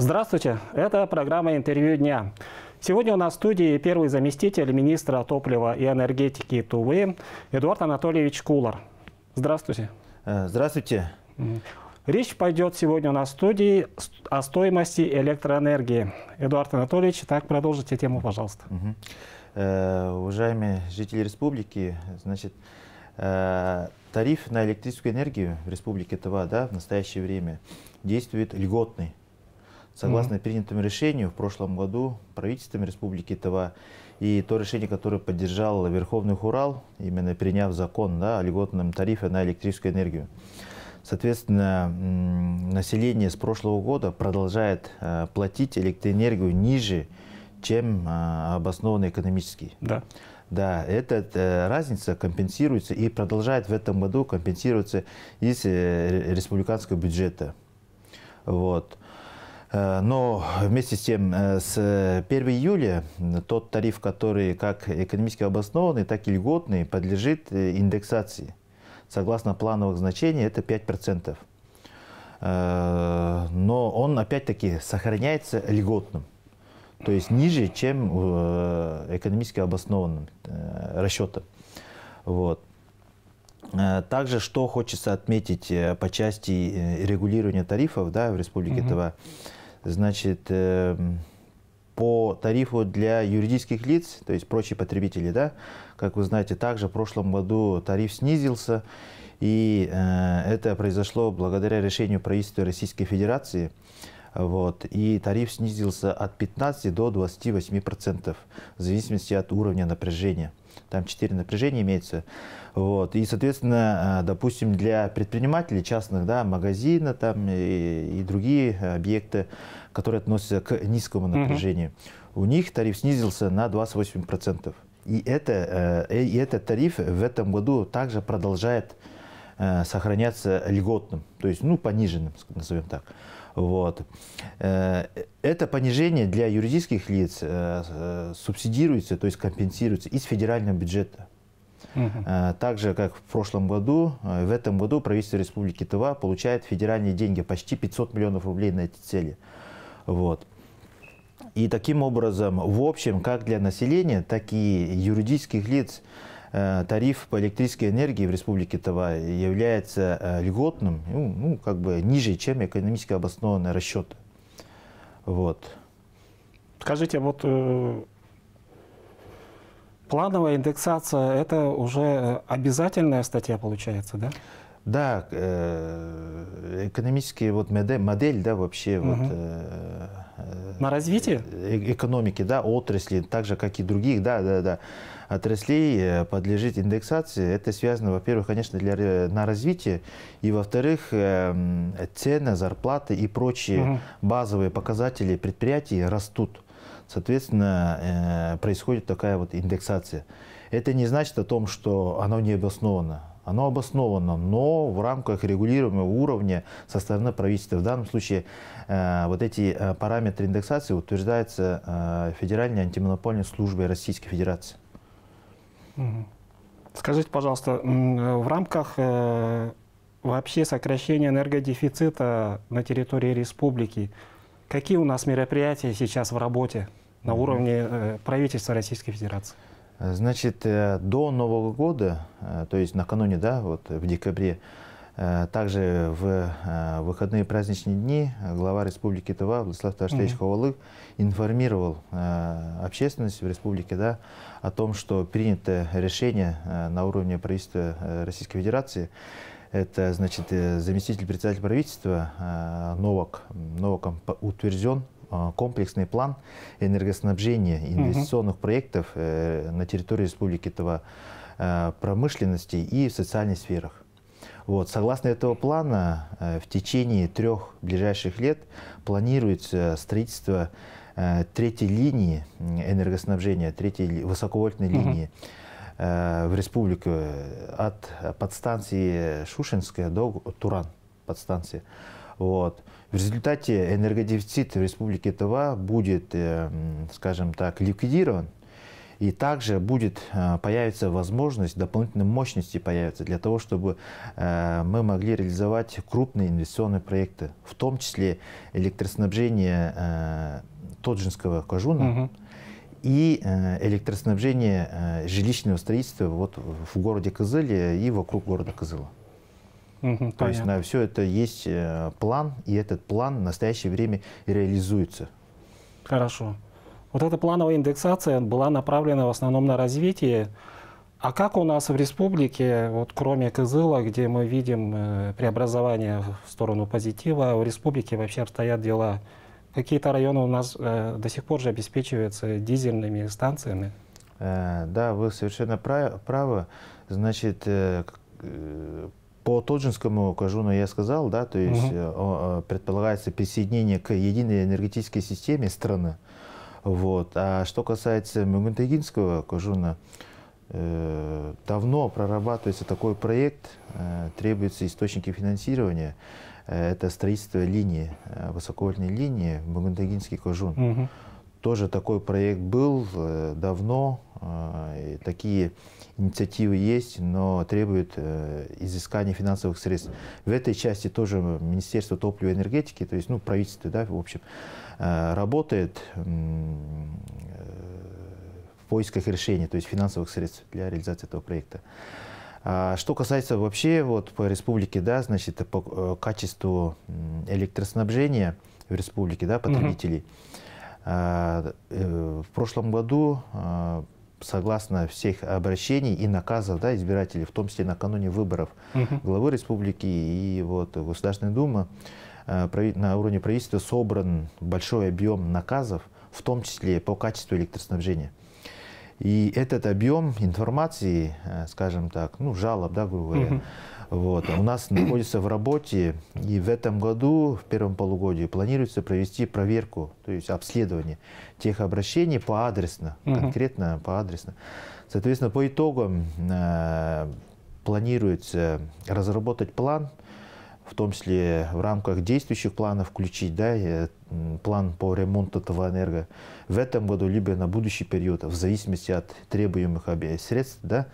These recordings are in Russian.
Здравствуйте, это программа «Интервью дня». Сегодня у нас в студии первый заместитель министра топлива и энергетики Тувы Эдуард Анатольевич Кулар. Здравствуйте. Э, здравствуйте. Речь пойдет сегодня у нас в студии о стоимости электроэнергии. Эдуард Анатольевич, так продолжите тему, пожалуйста. Угу. Э, уважаемые жители республики, значит, э, тариф на электрическую энергию в республике Тува да, в настоящее время действует льготный. Согласно mm -hmm. принятому решению в прошлом году правительством Республики Тыва и то решение, которое поддержал Верховный Урал, именно приняв закон да, о льготном тарифе на электрическую энергию. Соответственно, население с прошлого года продолжает э, платить электроэнергию ниже, чем э, обоснованный Да. Да, эта э, разница компенсируется и продолжает в этом году компенсироваться из э, республиканского бюджета. Вот. Э, но вместе с тем, э, с 1 июля тот тариф, который как экономически обоснованный, так и льготный, подлежит э, индексации. Согласно плановых значений, это 5%. Но он опять-таки сохраняется льготным. То есть ниже, чем экономически обоснованным расчетом. Вот. Также, что хочется отметить по части регулирования тарифов да, в Республике угу. Тыва значит, эм, по тарифу для юридических лиц, то есть прочие потребители, да, как вы знаете, также в прошлом году тариф снизился, и э, это произошло благодаря решению правительства Российской Федерации. Вот, и тариф снизился от 15 до 28 процентов в зависимости от уровня напряжения там 4 напряжения имеется. Вот. И, соответственно, э, допустим, для предпринимателей частных, да, магазина там и, и другие объекты, которые относятся к низкому напряжению, угу. у них тариф снизился на 28%. И, это, э, и этот тариф в этом году также продолжает э, сохраняться льготным, то есть, ну, пониженным, назовем так. Вот. Э, это понижение для юридических лиц э, э, субсидируется, то есть компенсируется из федерального бюджета. Угу. Так же, как в прошлом году, в этом году правительство Республики Тыва получает федеральные деньги, почти 500 миллионов рублей на эти цели. Вот. И таким образом, в общем, как для населения, так и юридических лиц – Э, тариф по электрической энергии в Республике Тава является э, льготным, ну, ну, как бы ниже, чем экономически обоснованный расчет. Вот. Скажите, вот э, плановая индексация – это уже обязательная статья получается, да? Да, э, экономические вот модель, модель да, вообще угу. вот, э, на развитие экономики, да, отрасли, так же как и других, да, да, да отраслей э, подлежит индексации. Это связано, во-первых, конечно, для, э, на развитие, и, во-вторых, э, цены, зарплаты и прочие угу. базовые показатели предприятий растут. Соответственно, происходит такая вот индексация. Это не значит о том, что оно не обосновано. Оно обосновано, но в рамках регулируемого уровня со стороны правительства. В данном случае вот эти параметры индексации утверждаются Федеральной антимонопольной службой Российской Федерации. Скажите, пожалуйста, в рамках э, вообще сокращения энергодефицита на территории республики, какие у нас мероприятия сейчас в работе на уровне э, правительства Российской Федерации? Значит, э, до Нового года, то есть накануне, да, вот в декабре, Э, также в э, выходные праздничные дни глава Республики Тыва Владислав Таштевич Ховалык информировал э, общественность в Республике да, о том, что принято решение на уровне правительства Российской Федерации это, значит, заместитель председателя правительства Новак, Новаком утвержден комплексный план энергоснабжения инвестиционных угу. проектов на территории Республики Тыва промышленности и в социальной сферах. Вот. Согласно этого плана, э, в течение трех ближайших лет планируется строительство э, третьей линии энергоснабжения, третьей высоковольтной линии э, в республику от подстанции Шушинская до Туран подстанции. Вот. В результате энергодефицит в республике Тыва будет, скажем так, ликвидирован. И также будет, э, появится возможность, дополнительной мощности появится для того, чтобы э, мы могли реализовать крупные инвестиционные проекты, в том числе электроснабжение э, Тоджинского кожуна. Угу и электроснабжение жилищного строительства вот в городе Кызыле и вокруг города Кызыла. Угу, То понятно. есть на все это есть план, и этот план в настоящее время реализуется. Хорошо. Вот эта плановая индексация была направлена в основном на развитие. А как у нас в республике, вот кроме Кызыла, где мы видим э, преобразование в сторону позитива, в республике вообще обстоят дела? Какие-то районы у нас э, до сих пор же обеспечиваются дизельными станциями? Э, да, вы совершенно правы. Значит, по Тоджинскому кажуну я сказал, да, то есть угу. предполагается присоединение к единой энергетической системе страны. Вот. А что касается Мюгунтегинского кожуна, э, давно прорабатывается такой проект, э, требуются источники финансирования. Э, это строительство линии, э, высоковольтной линии Мюгунтегинский кожун. Угу. Тоже такой проект был э, давно, Э, такие инициативы есть, но требуют э, изыскания финансовых средств. В этой части тоже Министерство топлива и энергетики, то есть ну, правительство, да, в общем, э, работает в поисках решений, то есть финансовых средств для реализации этого проекта. А что касается вообще вот по республике, да, значит, по качеству электроснабжения в республике, да, потребителей. Угу. В прошлом году согласно всех обращений и наказов да, избирателей, в том числе накануне выборов угу. главы республики и вот, Государственной Думы, э, на уровне правительства собран большой объем наказов, в том числе по качеству электроснабжения. И этот объем информации, э, скажем так, ну, жалоб, да, грубо говоря, угу. вот, у нас находится в работе. И в этом году, в первом полугодии, планируется провести проверку, то есть обследование тех обращений поадресно, угу. конкретно по адресно. Соответственно, по итогам э, планируется разработать план, угу в том числе в рамках действующих планов включить да, план по ремонту этого энерго в этом году, либо на будущий период, в зависимости от требуемых средств, да,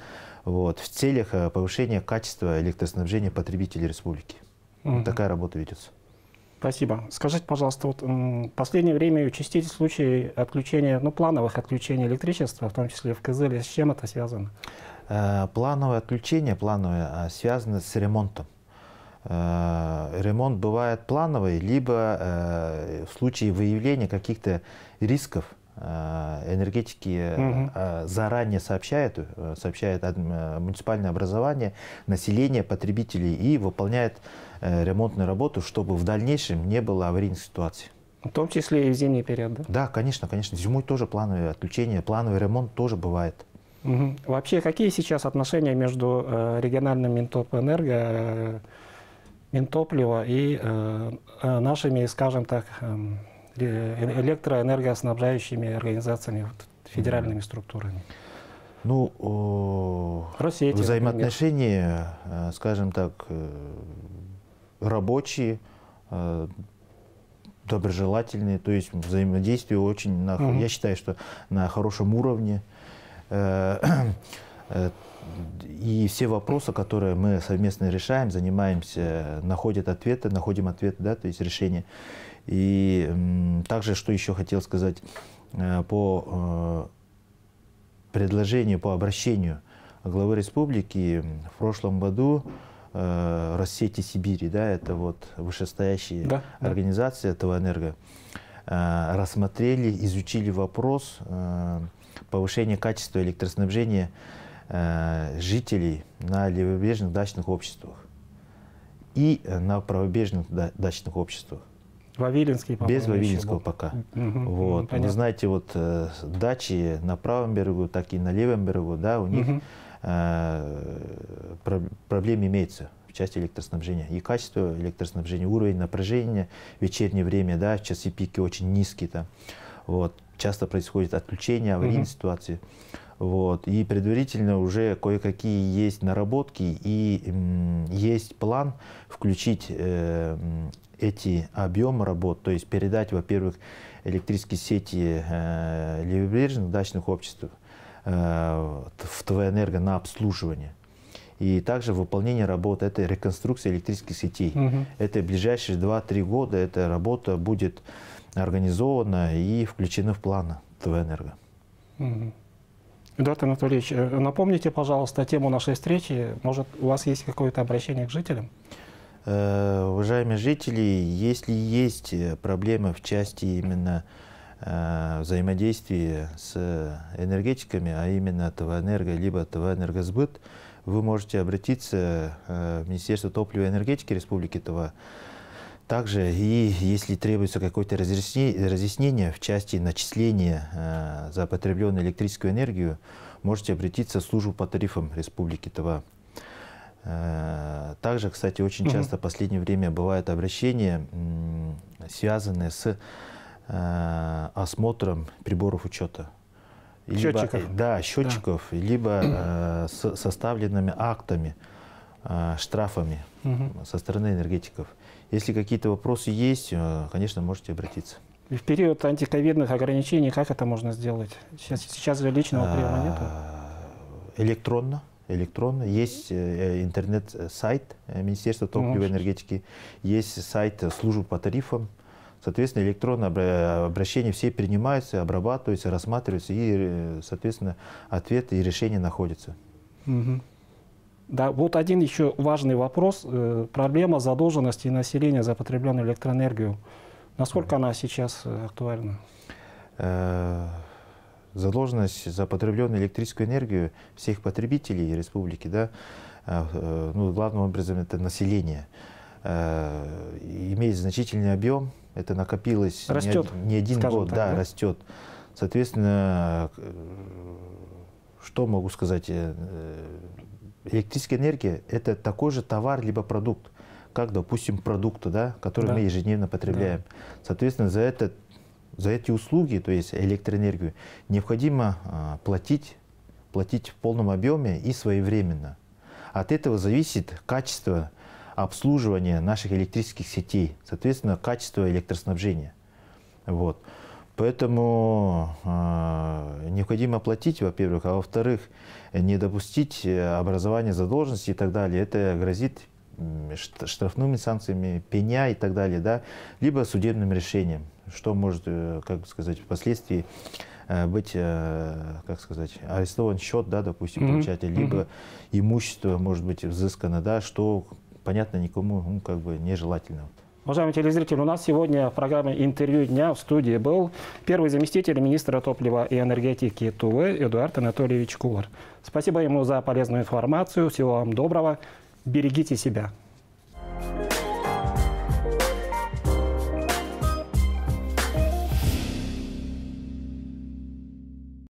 вот, в целях э, повышения качества электроснабжения потребителей республики. Угу. Такая работа ведется. Спасибо. Скажите, пожалуйста, вот в последнее время участились случаи отключения, ну, плановых отключений электричества, в том числе в Кызыле. С чем это связано? Э, плановое отключение, плановое, а, связано с ремонтом. Э, ремонт бывает плановый, либо э, в случае выявления каких-то рисков э, энергетики угу. заранее сообщают, сообщает муниципальное образование, население, потребителей и выполняет ремонтную работу, чтобы в дальнейшем не было аварийных ситуаций. В том числе и в зимний период, да? Да, конечно, конечно. Зимой тоже плановые отключения, плановый ремонт тоже бывает. Угу. Вообще, какие сейчас отношения между региональным Минтопэнерго Минтоплива и э, э, нашими, скажем так, эм, э, электроэнергоснабжающими организациями, вот, федеральными структурами. Ну, Россия, взаимоотношения, например. скажем так, рабочие, доброжелательные, то есть взаимодействие очень, на, угу. я считаю, что на хорошем уровне. Э, и все вопросы, которые мы совместно решаем, занимаемся, находят ответы, находим ответы, да, то есть решения. И также, что еще хотел сказать, э, по э, предложению, по обращению главы республики в прошлом году Россети Сибири, да, это вот вышестоящие да, организации да. этого энерго, рассмотрели, изучили вопрос повышения качества электроснабжения Э, жителей на левобережных дачных обществах и э, на правобережных дачных обществах. Вавилинский пока. Без Вавилинского пока. Угу, вот. Ну, понятно. Вы знаете, вот э, дачи на правом берегу, так и на левом берегу, да, у них угу. проблемы имеются в части электроснабжения. И качество электроснабжения, уровень напряжения вечернее время, да, в часы пики очень низкий там. Вот. Часто происходит отключение, аварийные угу. ситуации. Вот. И предварительно уже кое-какие есть наработки и есть план включить э, эти объемы работ, то есть передать, во-первых, электрические сети э, левобережных дачных обществ э, в ТВ-энерго на обслуживание и также выполнение работ это реконструкция электрических сетей. Угу. Это ближайшие 2-3 года эта работа будет организована и включена в планы ТВ «Энерго». Угу. Эдуард Анатольевич, э, напомните, пожалуйста, тему нашей встречи. Может, у вас есть какое-то обращение к жителям? Э, уважаемые жители, если есть э, проблемы в части именно взаимодействия с энергетиками, а именно ТВ-энерго, либо ТВ-энергосбыт, вы можете обратиться в Министерство топлива и энергетики Республики Тыва. Также и если требуется какое-то разъяснение в части начисления э, за потребленную электрическую энергию, можете обратиться в службу по тарифам Республики Тыва. Э, также, кстати, очень часто в последнее время бывают обращения, связанные с э, осмотром приборов учета. Либо, счетчиков. Да, счетчиков, да. либо с составленными актами, штрафами угу. со стороны энергетиков. Если какие-то вопросы есть, э, конечно, можете обратиться. И в период антиковидных ограничений как это можно сделать? Сейчас, сейчас же личного приема а, нет? Электронно. Электронно. Есть э, интернет-сайт э, Министерства ну, топлива и энергетики, есть сайт службы по тарифам. Соответственно, электронное обращение все принимаются, обрабатываются, рассматриваются, и, соответственно, ответы и решения находятся. Угу. Да, вот один еще важный вопрос. Э, проблема задолженности населения за потребленную электроэнергию. Насколько она сейчас э, актуальна? Э, задолженность за потребленную электрическую энергию всех потребителей республики, да, ну, главным образом это население, имеет значительный объем, это накопилось растет, не, не один год, так, да, да, растет. Соответственно, что могу сказать? электрическая энергия – это такой же товар либо продукт, как, допустим, продукты, да, которые да. мы ежедневно потребляем. Да. Соответственно, за, это, за эти услуги, то есть электроэнергию, необходимо а, платить, платить в полном объеме и своевременно. От этого зависит качество обслуживания наших электрических сетей, соответственно, качество электроснабжения. Вот. Поэтому э, необходимо платить, во-первых, а во-вторых, не допустить э, образования задолженности и так далее. Это грозит штрафными санкциями, пеня и так далее, да, либо судебным решением, что может, э, как сказать, впоследствии э, быть, как сказать, арестован счет, да, допустим, mm -hmm. либо имущество может быть взыскано, да, что, понятно, никому ну, как бы нежелательно. Уважаемые телезрители, у нас сегодня в программе «Интервью дня» в студии был первый заместитель министра топлива и энергетики Тувы Эдуард Анатольевич Кулар. Спасибо ему за полезную информацию. Всего вам доброго. Берегите себя.